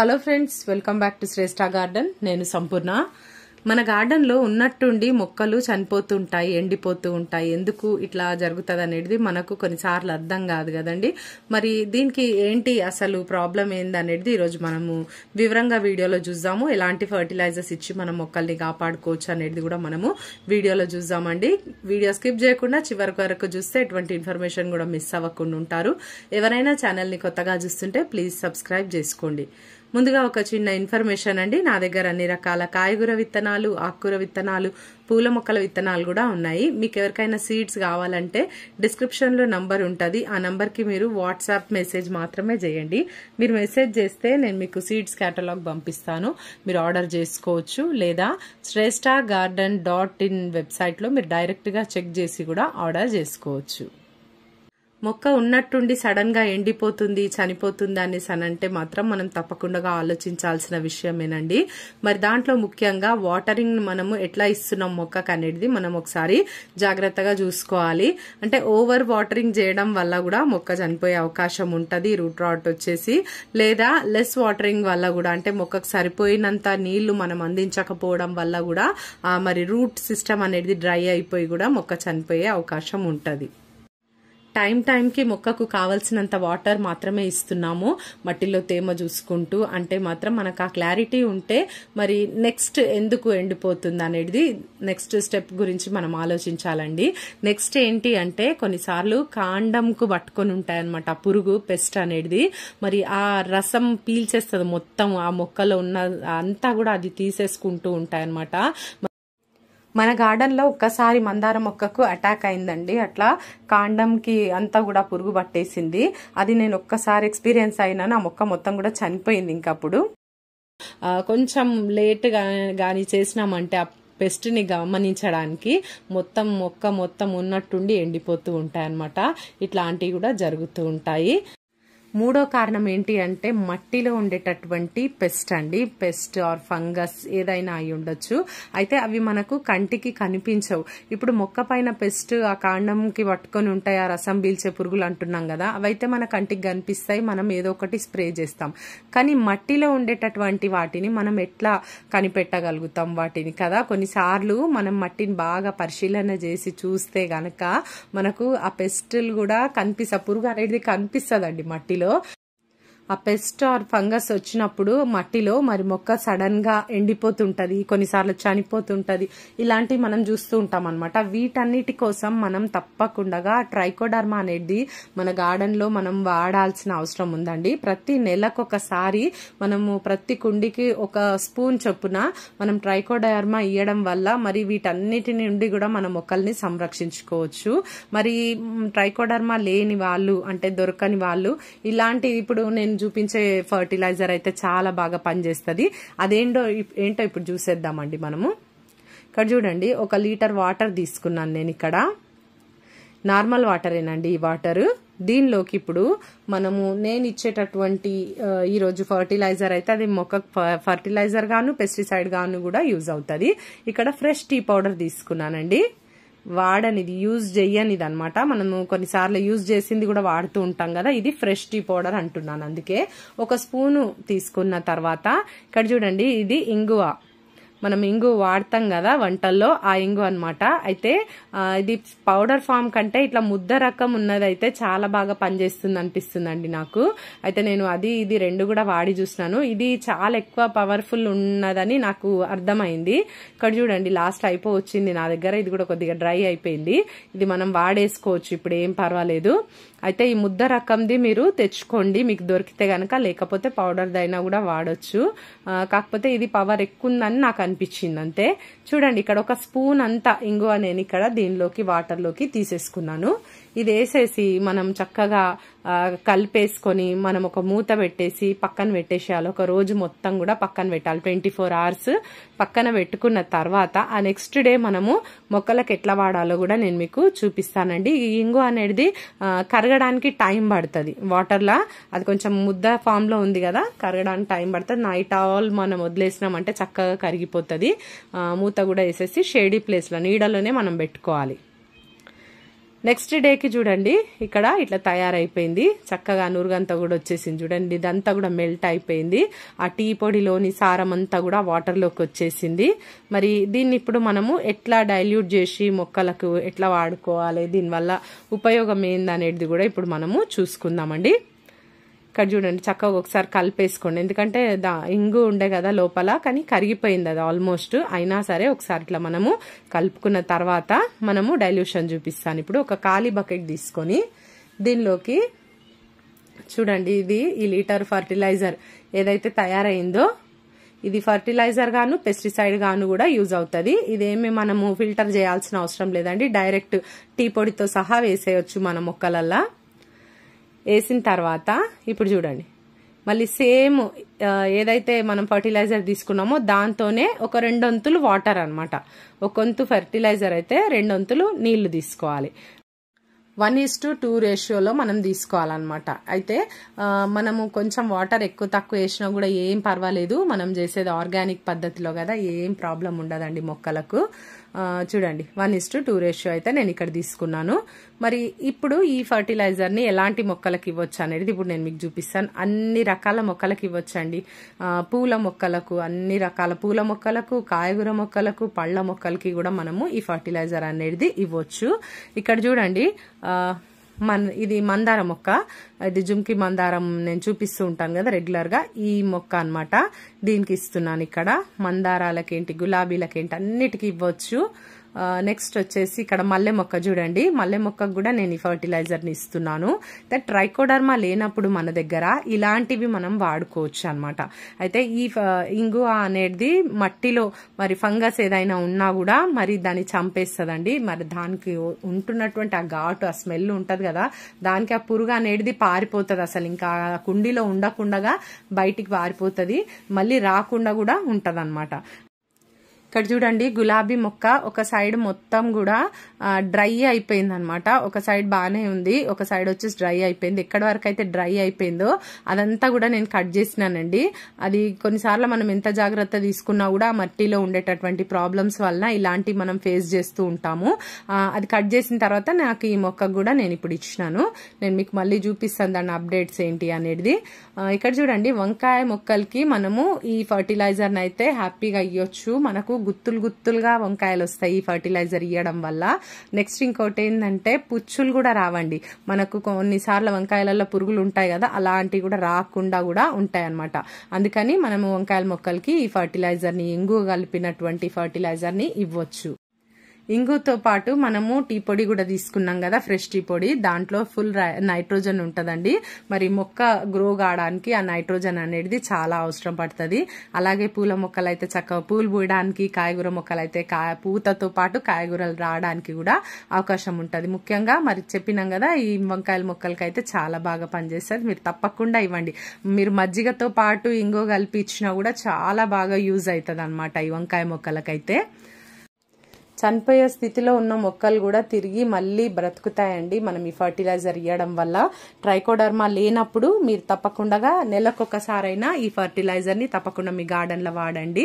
hello friends welcome back to Shreshta garden నేను సంపూర్ణ మన గార్డెన్లో ఉన్నట్టుండి మొక్కలు చనిపోతుంటాయి ఎండిపోతూ ఉంటాయి ఎందుకు ఇట్లా జరుగుతుంది అనేది మనకు కొన్నిసార్లు అర్థం కాదు కదండి మరి దీనికి ఏంటి అసలు ప్రాబ్లం ఏంది అనేది ఈరోజు మనము వివరంగా వీడియోలో చూద్దాము ఎలాంటి ఫర్టిలైజర్స్ ఇచ్చి మనం మొక్కల్ని కాపాడుకోవచ్చు అనేది కూడా మనము వీడియోలో చూద్దామండి వీడియో స్కిప్ చేయకుండా చివరి వరకు చూస్తే ఎటువంటి ఇన్ఫర్మేషన్ కూడా మిస్ అవ్వకుండా ఉంటారు ఎవరైనా ఛానల్ని కొత్తగా చూస్తుంటే ప్లీజ్ సబ్స్క్రైబ్ చేసుకోండి ముందుగా ఒక చిన్న ఇన్ఫర్మేషన్ అండి నా దగ్గర అన్ని రకాల కాయగూర విత్తనాలు ఆకుకూర విత్తనాలు పూల మొక్కల విత్తనాలు కూడా ఉన్నాయి మీకు ఎవరికైనా సీడ్స్ కావాలంటే డిస్క్రిప్షన్లో నంబర్ ఉంటుంది ఆ నంబర్కి మీరు వాట్సాప్ మెసేజ్ మాత్రమే చేయండి మీరు మెసేజ్ చేస్తే నేను మీకు సీడ్స్ క్యాటలాగ్ పంపిస్తాను మీరు ఆర్డర్ చేసుకోవచ్చు లేదా శ్రేష్ఠ గార్డెన్ డాట్ ఇన్ వెబ్సైట్లో మీరు డైరెక్ట్గా చెక్ చేసి కూడా ఆర్డర్ చేసుకోవచ్చు మొక్క ఉన్నట్టుండి సడన్గా ఎండిపోతుంది చనిపోతుంది అనేసి అంటే మాత్రం మనం తప్పకుండా ఆలోచించాల్సిన విషయమేనండి మరి దాంట్లో ముఖ్యంగా వాటరింగ్ మనము ఎట్లా ఇస్తున్నాం మొక్కకు అనేది మనం ఒకసారి జాగ్రత్తగా చూసుకోవాలి అంటే ఓవర్ వాటరింగ్ చేయడం వల్ల కూడా మొక్క చనిపోయే అవకాశం ఉంటుంది రూట్ రాట్ వచ్చేసి లేదా లెస్ వాటరింగ్ వల్ల కూడా అంటే మొక్కకు సరిపోయినంత నీళ్లు మనం అందించకపోవడం వల్ల కూడా మరి రూట్ సిస్టమ్ అనేది డ్రై అయిపోయి కూడా మొక్క చనిపోయే అవకాశం ఉంటుంది టైం టైంకి మొక్కకు కావలసినంత వాటర్ మాత్రమే ఇస్తున్నాము మట్టిలో తేమ చూసుకుంటూ అంటే మాత్రం మనకు ఆ క్లారిటీ ఉంటే మరి నెక్స్ట్ ఎందుకు ఎండిపోతుంది అనేది నెక్స్ట్ స్టెప్ గురించి మనం ఆలోచించాలండి నెక్స్ట్ ఏంటి అంటే కొన్నిసార్లు కాండంకు పట్టుకొని ఉంటాయన్నమాట పురుగు పెస్ట్ అనేది మరి ఆ రసం పీల్చేస్తుంది మొత్తం ఆ మొక్కలో ఉన్న అంతా కూడా అది తీసేసుకుంటూ ఉంటాయన్నమాట మన గార్డెన్లో ఒక్కసారి మందార మొక్కకు అటాక్ అయిందండి అట్లా కాండంకి అంతా కూడా పురుగు పట్టేసింది అది నేను ఒక్కసారి ఎక్స్పీరియన్స్ అయినాను ఆ మొక్క మొత్తం కూడా చనిపోయింది ఇంకప్పుడు కొంచెం లేట్గా కానీ చేసినామంటే పెస్ట్ని గమనించడానికి మొత్తం మొక్క మొత్తం ఉన్నట్టుండి ఎండిపోతూ ఉంటాయి అన్నమాట ఇట్లాంటివి కూడా జరుగుతూ ఉంటాయి మూడో కారణం ఏంటి అంటే మట్టిలో ఉండేటటువంటి పెస్ట్ అండి పెస్ట్ ఆర్ ఫంగస్ ఏదైనా అయి ఉండొచ్చు అయితే అవి మనకు కంటికి కనిపించవు ఇప్పుడు మొక్క పైన పెస్ట్ ఆ కాండంకి పట్టుకొని ఉంటాయి ఆ రసం పీల్చే పురుగులు అంటున్నాం కదా అవైతే మన కంటికి కనిపిస్తాయి మనం ఏదో ఒకటి స్ప్రే చేస్తాం కానీ మట్టిలో ఉండేటటువంటి వాటిని మనం ఎట్లా కనిపెట్టగలుగుతాం వాటిని కదా కొన్నిసార్లు మనం మట్టిని బాగా పరిశీలన చేసి చూస్తే గనక మనకు ఆ పెస్టులు కూడా కనిపిస్తా పురుగు అనేది కనిపిస్తుంది మట్టి lo ఆ పెస్ట్ ఆర్ ఫంగస్ వచ్చినప్పుడు మట్టిలో మరి మొక్క సడన్గా ఎండిపోతుంటది కొన్నిసార్లు చనిపోతుంటుంది ఇలాంటివి మనం చూస్తూ ఉంటాం అనమాట వీటన్నిటి కోసం మనం తప్పకుండా ట్రైకోడర్మా అనేది మన గార్డెన్లో మనం వాడాల్సిన అవసరం ఉందండి ప్రతి నెలకొకసారి మనము ప్రతి కుండికి ఒక స్పూన్ చొప్పున మనం ట్రైకోడర్మా ఇవ్వడం వల్ల మరి వీటన్నిటి నుండి కూడా మన మొక్కల్ని సంరక్షించుకోవచ్చు మరి ట్రైకోడర్మా లేని వాళ్ళు అంటే దొరకని వాళ్ళు ఇలాంటి ఇప్పుడు నేను చూపించే ఫర్టిలైజర్ అయితే చాలా బాగా పనిచేస్తుంది అదేంటో ఏంటో ఇప్పుడు చూసేద్దామండి మనము ఇక్కడ చూడండి ఒక లీటర్ వాటర్ తీసుకున్నాను నేను ఇక్కడ నార్మల్ వాటరేనండి ఈ వాటరు దీనిలోకి ఇప్పుడు మనము నేను ఇచ్చేటటువంటి ఈరోజు ఫర్టిలైజర్ అయితే అది మొక్క ఫర్టిలైజర్ గాను పెస్టిసైడ్ గాను కూడా యూజ్ అవుతుంది ఇక్కడ ఫ్రెష్ టీ పౌడర్ తీసుకున్నానండి వాడనిది యూజ్ చెయ్యనిది అనమాట మనము కొన్నిసార్లు యూజ్ చేసింది కూడా వాడుతూ ఉంటాం కదా ఇది ఫ్రెష్ టీ పౌడర్ అంటున్నాను అందుకే ఒక స్పూను తీసుకున్న తర్వాత ఇక్కడ చూడండి ఇది ఇంగువ మనం ఇంగు వాడతాం కదా వంటల్లో ఆ ఇంగు అనమాట అయితే ఇది పౌడర్ ఫామ్ కంటే ఇట్లా ముద్ద రకం ఉన్నదైతే చాలా బాగా పనిచేస్తుంది అనిపిస్తుందండి నాకు అయితే నేను అది ఇది రెండు కూడా వాడి చూసినాను ఇది చాలా ఎక్కువ పవర్ఫుల్ ఉన్నదని నాకు అర్థమైంది ఇక్కడ చూడండి లాస్ట్ అయిపో వచ్చింది నా దగ్గర ఇది కూడా కొద్దిగా డ్రై అయిపోయింది ఇది మనం వాడేసుకోవచ్చు ఇప్పుడు ఏం పర్వాలేదు అయితే ఈ ముద్ద రకంది మీరు తెచ్చుకోండి మీకు దొరికితే కనుక లేకపోతే అయినా కూడా వాడచ్చు కాకపోతే ఇది పవర్ ఎక్కువ ఉందని నాకు అనిపించింది అంతే చూడండి ఇక్కడ ఒక స్పూన్ అంతా ఇంగువ నేను ఇక్కడ దీనిలోకి వాటర్లోకి తీసేసుకున్నాను ఇది వేసేసి మనం చక్కగా కలిపేసుకొని మనం ఒక మూత పెట్టేసి పక్కన పెట్టేసేయాలి ఒక రోజు మొత్తం కూడా పక్కన పెట్టాలి ట్వంటీ ఫోర్ అవర్స్ పక్కన పెట్టుకున్న తర్వాత ఆ నెక్స్ట్ డే మనము మొక్కలకు ఎట్లా వాడాలో కూడా నేను మీకు చూపిస్తానండి ఇంగు అనేది కరగడానికి టైం పడుతుంది వాటర్లా అది కొంచెం ముద్ద ఫామ్లో ఉంది కదా కరగడానికి టైం పడుతుంది నైట్ ఆల్ మనం వదిలేసినామంటే చక్కగా కరిగిపోతుంది మూత కూడా వేసేసి షేడీ ప్లేస్లో నీడలోనే మనం పెట్టుకోవాలి నెక్స్ట్ డేకి చూడండి ఇక్కడ ఇట్లా తయారైపోయింది చక్కగా నురుగంతా కూడా వచ్చేసింది చూడండి ఇదంతా కూడా మెల్ట్ అయిపోయింది ఆ టీ పొడిలోని సారం అంతా కూడా వాటర్లోకి వచ్చేసింది మరి దీన్ని ఇప్పుడు మనము ఎట్లా డైల్యూట్ చేసి మొక్కలకు ఎట్లా వాడుకోవాలి దీనివల్ల ఉపయోగం ఏందనేది కూడా ఇప్పుడు మనము చూసుకుందామండి ఇక్కడ చూడండి చక్కగా ఒకసారి కలిపేసుకోండి ఎందుకంటే దా ఇంగు ఉండే కదా లోపల కానీ కరిగిపోయింది అది ఆల్మోస్ట్ అయినా సరే ఒకసారి ఇట్లా మనము కలుపుకున్న తర్వాత మనము డైల్యూషన్ చూపిస్తాను ఇప్పుడు ఒక ఖాళీ బకెట్ తీసుకొని దీనిలోకి చూడండి ఇది ఈ లీటర్ ఫర్టిలైజర్ ఏదైతే తయారైందో ఇది ఫర్టిలైజర్ గాను పెస్టిసైడ్ గాను కూడా యూజ్ అవుతుంది ఇదేమి మనము ఫిల్టర్ చేయాల్సిన అవసరం లేదండి డైరెక్ట్ టీ పొడితో సహా వేసేయచ్చు మన మొక్కలల్లా వేసిన తర్వాత ఇప్పుడు చూడండి మళ్ళీ సేమ్ ఏదైతే మనం ఫర్టిలైజర్ తీసుకున్నామో దాంతోనే ఒక రెండొంతులు వాటర్ అనమాట ఒకంతు ఫర్టిలైజర్ అయితే రెండొంతులు నీళ్లు తీసుకోవాలి వన్ ఈస్ టు టూ రేషియోలో మనం తీసుకోవాలన్నమాట అయితే మనము కొంచెం వాటర్ ఎక్కువ తక్కువ వేసినా కూడా ఏం పర్వాలేదు మనం చేసేది ఆర్గానిక్ పద్ధతిలో కదా ఏం ప్రాబ్లం ఉండదండి మొక్కలకు చూడండి one is to two ratio అయితే నేను ఇక్కడ తీసుకున్నాను మరి ఇప్పుడు ఈ ఫర్టిలైజర్ని ఎలాంటి మొక్కలకి ఇవ్వచ్చు అనేది ఇప్పుడు నేను మీకు చూపిస్తాను అన్ని రకాల మొక్కలకి ఇవ్వచ్చండి పూల మొక్కలకు అన్ని రకాల పూల మొక్కలకు కాయగూర మొక్కలకు పళ్ళ మొక్కలకి కూడా మనము ఈ ఫర్టిలైజర్ అనేది ఇవ్వచ్చు ఇక్కడ చూడండి మన్ ఇది మందార మొక్క ఇది జుమ్కి మందారం నేను చూపిస్తూ ఉంటాను కదా రెగ్యులర్గా ఈ మొక్క అనమాట దీనికి ఇస్తున్నాను ఇక్కడ మందారాలకేంటి గులాబీలకేంటి అన్నిటికీ ఇవ్వచ్చు నెక్స్ట్ వచ్చేసి ఇక్కడ మల్లె మొక్క చూడండి మల్లె మొక్కకు కూడా నేను ఈ ఫర్టిలైజర్ని ఇస్తున్నాను దట్ ట్రైకోడర్మా లేనప్పుడు మన దగ్గర ఇలాంటివి మనం వాడుకోవచ్చు అనమాట అయితే ఈ ఇంగు అనేది మట్టిలో మరి ఫంగస్ ఏదైనా ఉన్నా కూడా మరి దాన్ని చంపేస్తుందండి మరి దానికి ఉంటున్నటువంటి ఆ ఘాటు ఆ స్మెల్ ఉంటుంది కదా దానికి ఆ పురుగు అనేది పారిపోతుంది అసలు ఇంకా కుండీలో ఉండకుండగా బయటికి పారిపోతుంది మళ్ళీ రాకుండా కూడా ఉంటుంది ఇక్కడ చూడండి గులాబీ మొక్క ఒక సైడ్ మొత్తం కూడా డ్రై అయిపోయింది అనమాట ఒక సైడ్ బాగానే ఉంది ఒక సైడ్ వచ్చేసి డ్రై అయిపోయింది ఎక్కడి వరకు అయితే డ్రై అయిపోయిందో అదంతా కూడా నేను కట్ చేసినానండి అది కొన్నిసార్లు మనం ఎంత జాగ్రత్త తీసుకున్నా కూడా ఆ మట్టిలో ఉండేటటువంటి ప్రాబ్లమ్స్ వలన ఇలాంటి మనం ఫేస్ చేస్తూ ఉంటాము అది కట్ చేసిన తర్వాత నాకు ఈ మొక్క కూడా నేను ఇప్పుడు ఇచ్చినాను నేను మీకు మళ్ళీ చూపిస్తాను దాని అప్డేట్స్ ఏంటి అనేది ఇక్కడ చూడండి వంకాయ మొక్కలకి మనము ఈ ఫర్టిలైజర్ అయితే హ్యాపీగా ఇవ్వచ్చు మనకు గుత్తులు గుత్తులుగా వంకాయలు వస్తాయి ఈ ఫర్టిలైజర్ ఇవ్వడం వల్ల నెక్స్ట్ ఇంకోటి ఏంటంటే పుచ్చులు కూడా రావండి మనకు కొన్నిసార్లు వంకాయలలో పురుగులు ఉంటాయి కదా అలాంటివి కూడా రాకుండా కూడా ఉంటాయి అనమాట అందుకని మనము వంకాయల మొక్కలకి ఈ ఫర్టిలైజర్ని ఇంగు కలిపినటువంటి ఫర్టిలైజర్ని ఇవ్వచ్చు ఇంగుతో పాటు మనము టీ పొడి కూడా తీసుకున్నాం కదా ఫ్రెష్ టీ పొడి దాంట్లో ఫుల్ నైట్రోజన్ ఉంటుందండి మరి మొక్క గ్రో కావడానికి ఆ నైట్రోజన్ అనేది చాలా అవసరం పడుతుంది అలాగే పూల మొక్కలు అయితే చక్కగా పూలు పూయడానికి కాయగూర మొక్కలు అయితే కాయ పూతతో పాటు కాయగూరలు రావడానికి కూడా అవకాశం ఉంటుంది ముఖ్యంగా మరి చెప్పినాం కదా ఈ వంకాయల మొక్కలకి చాలా బాగా పనిచేస్తుంది మీరు తప్పకుండా ఇవ్వండి మీరు మజ్జిగతో పాటు ఇంగో కలిపి ఇచ్చినా కూడా చాలా బాగా యూజ్ అవుతుంది ఈ వంకాయ మొక్కలకైతే చనిపోయే స్థితిలో ఉన్న మొక్కలు కూడా తిరిగి మళ్ళీ బ్రతుకుతాయండి మనం ఈ ఫర్టిలైజర్ ఇవ్వడం వల్ల ట్రైకోడర్మా లేనప్పుడు మీరు తప్పకుండా నెలకొకసారైనా ఈ ఫర్టిలైజర్ని తప్పకుండా మీ గార్డెన్లో వాడండి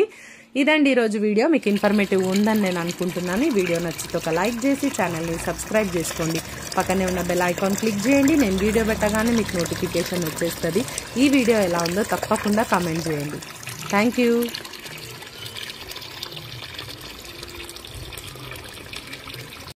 ఇదండి ఈరోజు వీడియో మీకు ఇన్ఫర్మేటివ్ ఉందని నేను అనుకుంటున్నాను వీడియో నచ్చితే ఒక లైక్ చేసి ఛానల్ని సబ్స్క్రైబ్ చేసుకోండి పక్కనే ఉన్న బెల్ ఐకాన్ క్లిక్ చేయండి నేను వీడియో పెట్టగానే మీకు నోటిఫికేషన్ వచ్చేస్తుంది ఈ వీడియో ఎలా ఉందో తప్పకుండా కామెంట్ చేయండి థ్యాంక్